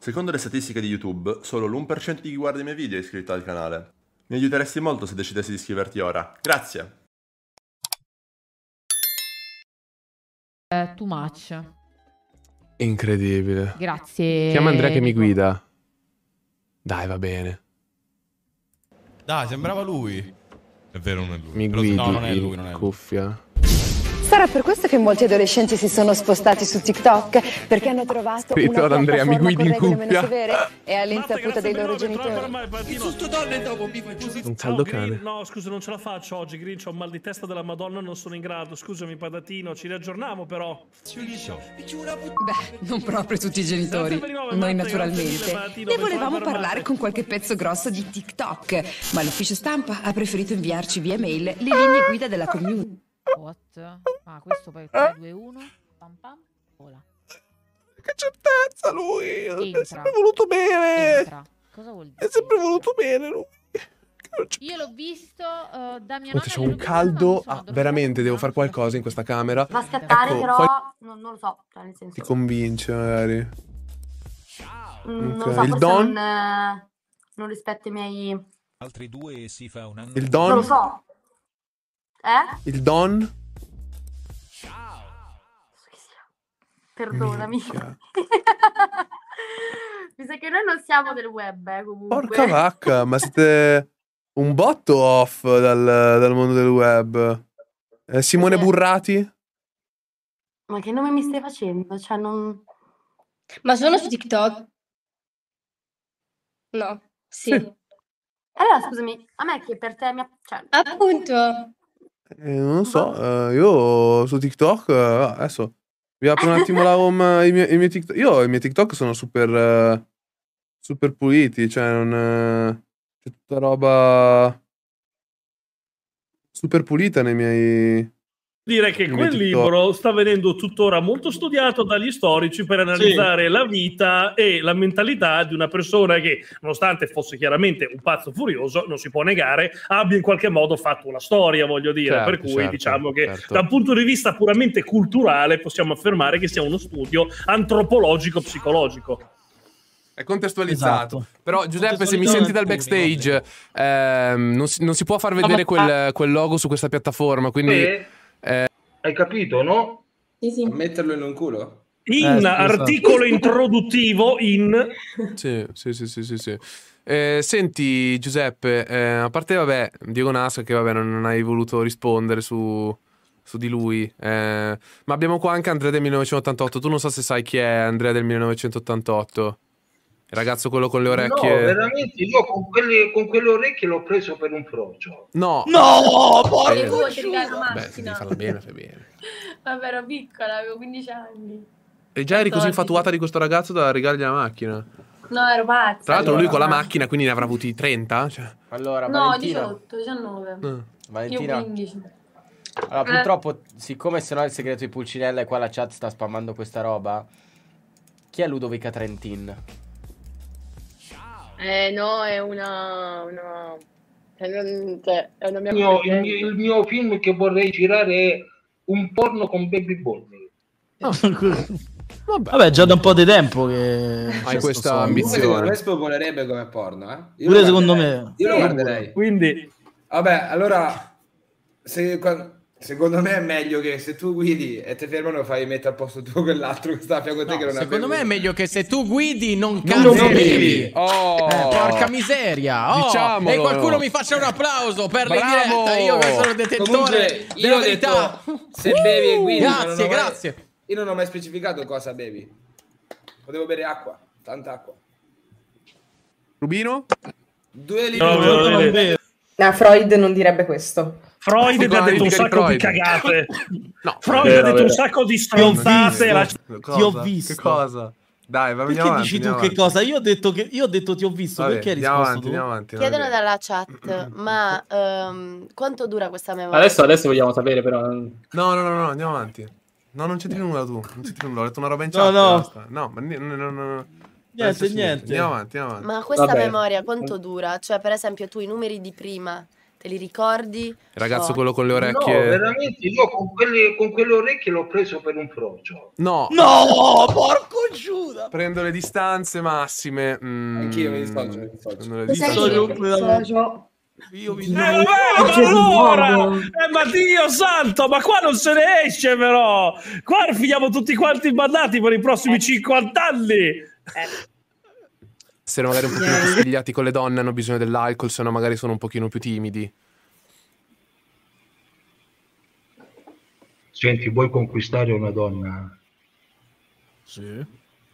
Secondo le statistiche di YouTube, solo l'1% di chi guarda i miei video è iscritto al canale. Mi aiuteresti molto se decidessi di iscriverti ora. Grazie! Eh, too much. Incredibile. Grazie. Chiama Andrea che mi guida. Dai, va bene. Dai, sembrava lui. È vero, non è lui. Mi guidi no, non è lui, non è lui. cuffia sarà per questo che molti adolescenti si sono spostati su TikTok perché hanno trovato Peter, una Andrea, mi guidi in cuffia. severe e all'insaputa dei loro genitori. Un caldo cane. No, scusa, non ce la faccio oggi, Grinch, ho un mal di testa della Madonna, non sono in grado. Scusami, patatino, ci riaggiorniamo però. Beh, non proprio tutti i genitori, noi naturalmente. Ne volevamo parlare con qualche pezzo grosso di TikTok, ma l'ufficio stampa ha preferito inviarci via mail le linee guida della community. What? Ma ah, questo poi 3, 2, 1. Pam pam. Vola. Che certezza lui! Entra. È sempre voluto bene! Entra. Cosa vuol dire? È sempre voluto bene lui! Io l'ho visto uh, da mia nonna. C'è un caldo. Ah, veramente, devo fare qualcosa in questa camera. Va a scattare, ecco, però. Fai... Non, non, lo so. Cioè, nel senso. Ti convince, magari. Mm, okay. Non so, il don. Non, eh, non rispetta i miei. Altri due si fa un anno. Il don. Non lo so. Eh? Il Don? Ciao. Perdonami. Mi sa che noi non siamo del web, eh, comunque. Porca vacca, ma siete un botto off dal, dal mondo del web. Eh, Simone sì. Burrati? Ma che nome mi stai facendo? Cioè, non... Ma sono su TikTok? No, sì. Allora, scusami, a me che per te... Mi... Cioè... Appunto. Eh, non lo so, eh, io su TikTok eh, adesso vi apro un attimo la home, i miei, i miei TikTok. Io i miei TikTok sono super, eh, super puliti, cioè non... Eh, c'è tutta roba super pulita nei miei Dire che quel libro sta venendo tuttora molto studiato dagli storici per analizzare sì. la vita e la mentalità di una persona che, nonostante fosse chiaramente un pazzo furioso, non si può negare, abbia in qualche modo fatto una storia, voglio dire. Certo, per cui certo, diciamo che certo. da un punto di vista puramente culturale possiamo affermare che sia uno studio antropologico-psicologico. È contestualizzato. Esatto. Però Giuseppe, se mi senti dal backstage, ehm, non, si, non, si, può far vedere quel, quel, logo su questa piattaforma, quindi... Eh eh, Hai capito, no? Sì, sì. A Metterlo in un culo? Eh, in eh, articolo introduttivo in... Sì, sì, sì, sì, sì. sì. Eh, senti Giuseppe, eh, a parte vabbè, Diego Nasca che vabbè non, non hai voluto rispondere su, su di lui. Eh, ma abbiamo qua anche Andrea del 1988. Tu non so se sai chi è Andrea del 1988. Il ragazzo quello con le orecchie. No, veramente io con, quelli, con quelle orecchie l'ho preso per un frocio. No! No! Porco! Eh, beh, devi farla bene, fai bene. Vabbè, ero piccola, avevo 15 anni. E già eri così infatuata di questo ragazzo da regalargli la macchina. No, ero pazza. Tra l'altro lui con la macchina, quindi ne avrà avuti 30? Cioè. Allora, no, Valentina... 18, 19. No. Valentina. Io 15. Allora, purtroppo, siccome se no il segreto di Pulcinella e qua la chat sta spammando questa roba, chi è Ludovica Trentin? Eh no, è una... una... Cioè, cioè è una mia no, il, mio, il, mio, film che vorrei girare è un porno con Baby Borneo. Vabbè, già da un po' di tempo che hai questa sogno. ambizione. Questo volerebbe come porno, eh? Io Pure secondo me. Io lo guarderei. Quindi Vabbè, allora se Secondo me è meglio che se tu guidi e te fermano fai mettere a posto tu quell'altro che sta a fianco a te no, che non Secondo me è meglio che se tu guidi non cambi. Oh. Eh, porca eh. miseria. Oh. E qualcuno mi faccia un applauso per Bravo. le dirette. Io che sono detentore Comunque, della verità. Detto, se bevi e uh, guidi. Grazie, grazie. io non ho mai specificato cosa bevi. Potevo bere acqua, tanta acqua. Rubino? Due litri. No, no, no, no, no. Freud non direbbe questo. Freud ha detto un sacco di, di cagate. No. Freud ha detto un sacco di stronzate. La... Ti ho visto. Che cosa? Dai, va Perché avanti, dici tu avanti. che cosa? Io ho detto, che, io ho detto ti ho visto, Vabbè, perché hai risposto avanti, andiamo avanti, Chiedono vabbè. dalla chat, ma um, quanto dura questa memoria? Adesso, adesso vogliamo sapere però. No, no, no, no andiamo avanti. No, non c'entri nulla tu, non c'entri nulla, ho detto una roba in chat. No, no. No, ma no, no, no. Niente, niente. Andiamo avanti, andiamo avanti. Ma questa vabbè. memoria quanto dura? Cioè, per esempio, tu i numeri di prima Te li ricordi? Il ragazzo, no. quello con le orecchie. No, veramente, io con quelle, con quelle orecchie l'ho preso per un frocio. No, no, porco Giuda. Prendo le distanze massime. Mm, Anch'io mi dissocio. Mi dissocio. Le distanze. Io mi no, eh, vabbè, ma allora, eh, ma Dio santo, ma qua non se ne esce però. Qua finiamo tutti quanti ballati per i prossimi eh. 50 anni. Eh se magari un pochino più spigliati con le donne hanno bisogno dell'alcol, se no magari sono un pochino più timidi. Senti, vuoi conquistare una donna? Sì.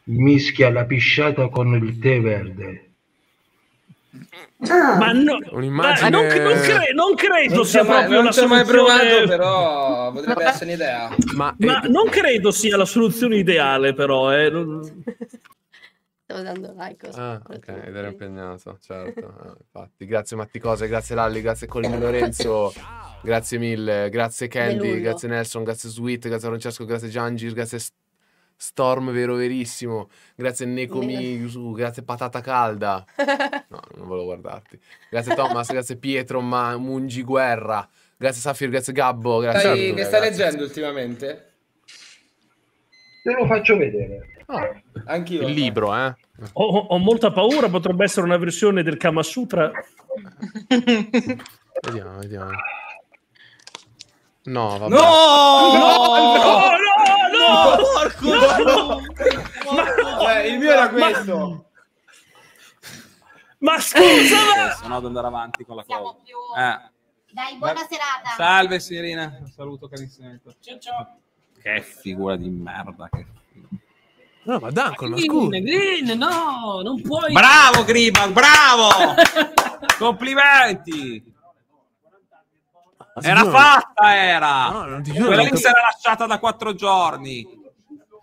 Mischia la pisciata con il tè verde. Ah. ma no, Un'immagine... non, non, cre- non credo non sia mai, proprio non la soluzione. Non mai provato, però potrebbe essere un'idea. Ma, ma eh... non credo sia la soluzione ideale, però. Eh stavo dando like. Ah, ok, ed era impegnato, certo. ah, infatti. Grazie Matti Cose, grazie Lalli, grazie Colino Lorenzo, grazie mille, grazie Candy, grazie Nelson, grazie Sweet, grazie Francesco, grazie Giangir, grazie Storm, vero verissimo, grazie Nekomi grazie Patata Calda. No, non volevo guardarti. Grazie Thomas, grazie Pietro, ma Mungi Guerra. Grazie Safir, grazie Gabbo. Grazie Dai, che stai leggendo ultimamente? Te lo faccio vedere. Ah, anch'io. Il eh. libro, eh. Ho, ho, molta paura, potrebbe essere una versione del Kama Sutra. vediamo, vediamo. No, vabbè. No! No! No! No! no! Porco! No! no! Porco! Eh, il mio era questo. Ma... Ma eh, scusa! Adesso no, ad andare avanti con la cosa. Più... Eh. Dai, buona Ma... serata. Salve Sirina, saluto carissimo. Ciao ciao. Che figura di merda che fa. No, ma Duncan, Green, Green, no, non puoi. Bravo, Griban, bravo! Complimenti! Ah, era fatta, era! No, non ti giuro, Quella lì si era lasciata da quattro giorni.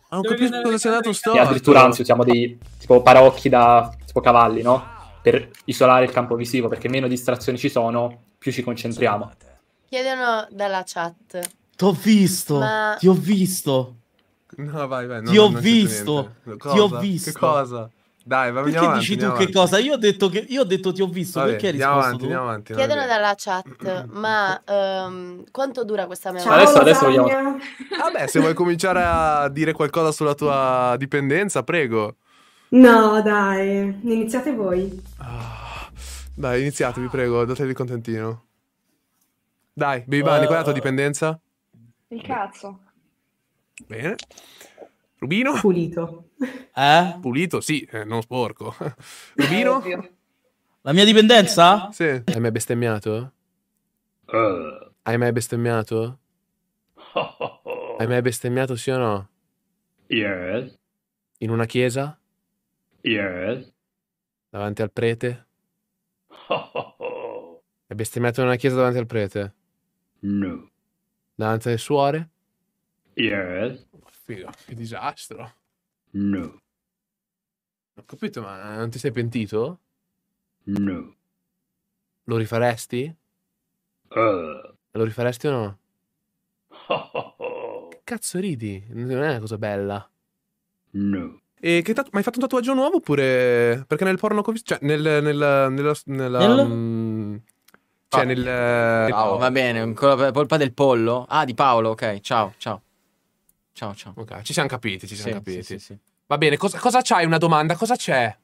Ah, non capisco cosa sia andato storto. E addirittura, anzi, usiamo dei tipo parocchi da tipo cavalli, no? Per isolare il campo visivo, perché meno distrazioni ci sono, più ci concentriamo. Chiedono dalla chat. T'ho visto, Ma... ti ho visto. No, vai, vai. No, ti ho visto. Ti ho visto. Che cosa? Dai, va, perché avanti, dici tu avanti. che cosa? Io ho, detto che, io ho detto ti ho visto, Vabbè, perché hai risposto avanti, tu? Avanti, Chiedono dalla chat, ma um, quanto dura questa memoria? adesso, adesso vogliamo... Vabbè, ah, se vuoi cominciare a dire qualcosa sulla tua dipendenza, prego. No, dai, iniziate voi. Ah, dai, iniziate, vi prego, datevi il contentino. Dai, Bibani, uh... qual è la tua ah. dipendenza? Il cazzo. Bene. Rubino? Pulito. Eh? Pulito, sì, eh, non sporco. Rubino? La mia dipendenza? Sì. Hai mai bestemmiato? Uh. Hai mai bestemmiato? Hai mai bestemmiato, sì o no? Yes. In una chiesa? Yes. Davanti al prete? Hai bestemmiato in una chiesa davanti al prete? No. Davanti alle suore? Yes. Oh, figo, che disastro. No. Ho capito, ma non ti sei pentito? No. Lo rifaresti? Uh. Lo rifaresti o no? Che cazzo ridi? Non è una cosa bella. No. E che ma hai fatto un tatuaggio nuovo oppure... Perché nel porno che Cioè, nel... nella... nella, nella mm, cioè, ah. nel... Paolo. Va bene, con la polpa del pollo? Ah, di Paolo, ok. Ciao, ciao. Ciao, ciao. Ok, ci siamo capiti, ci siamo sì, capiti. Sì, sì, Va bene, cosa, cosa c'hai? Una domanda? Cosa c'è?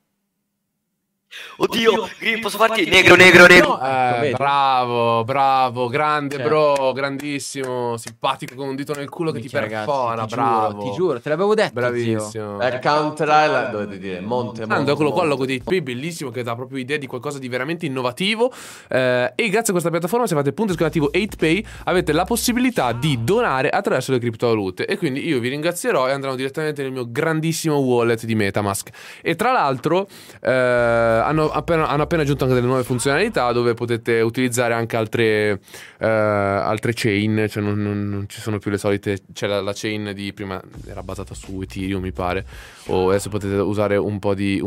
Oddio, Oddio posso farti negro, negro, negro. Eh, bravo, bravo, grande cioè. bro, grandissimo, simpatico con un dito nel culo che ti perfora, ragazzi, ti bravo. Giuro, ti giuro, te l'avevo detto, Bravissimo. Account eh, Island, dovete dire, Monte, Monte. Ando quello qua logo dei P, bellissimo, che dà proprio idea di qualcosa di veramente innovativo. Eh, e grazie a questa piattaforma, se fate il punto esclamativo 8pay, avete la possibilità di donare attraverso le criptovalute. E quindi io vi ringrazierò e andranno direttamente nel mio grandissimo wallet di Metamask. E tra l'altro... Eh, eh, hanno, appena, hanno, appena, aggiunto anche delle nuove funzionalità dove potete utilizzare anche altre, eh, altre chain, cioè non, non, non, ci sono più le solite, c'è la, la, chain di prima era basata su Ethereum mi pare, o adesso potete usare un po' di... Un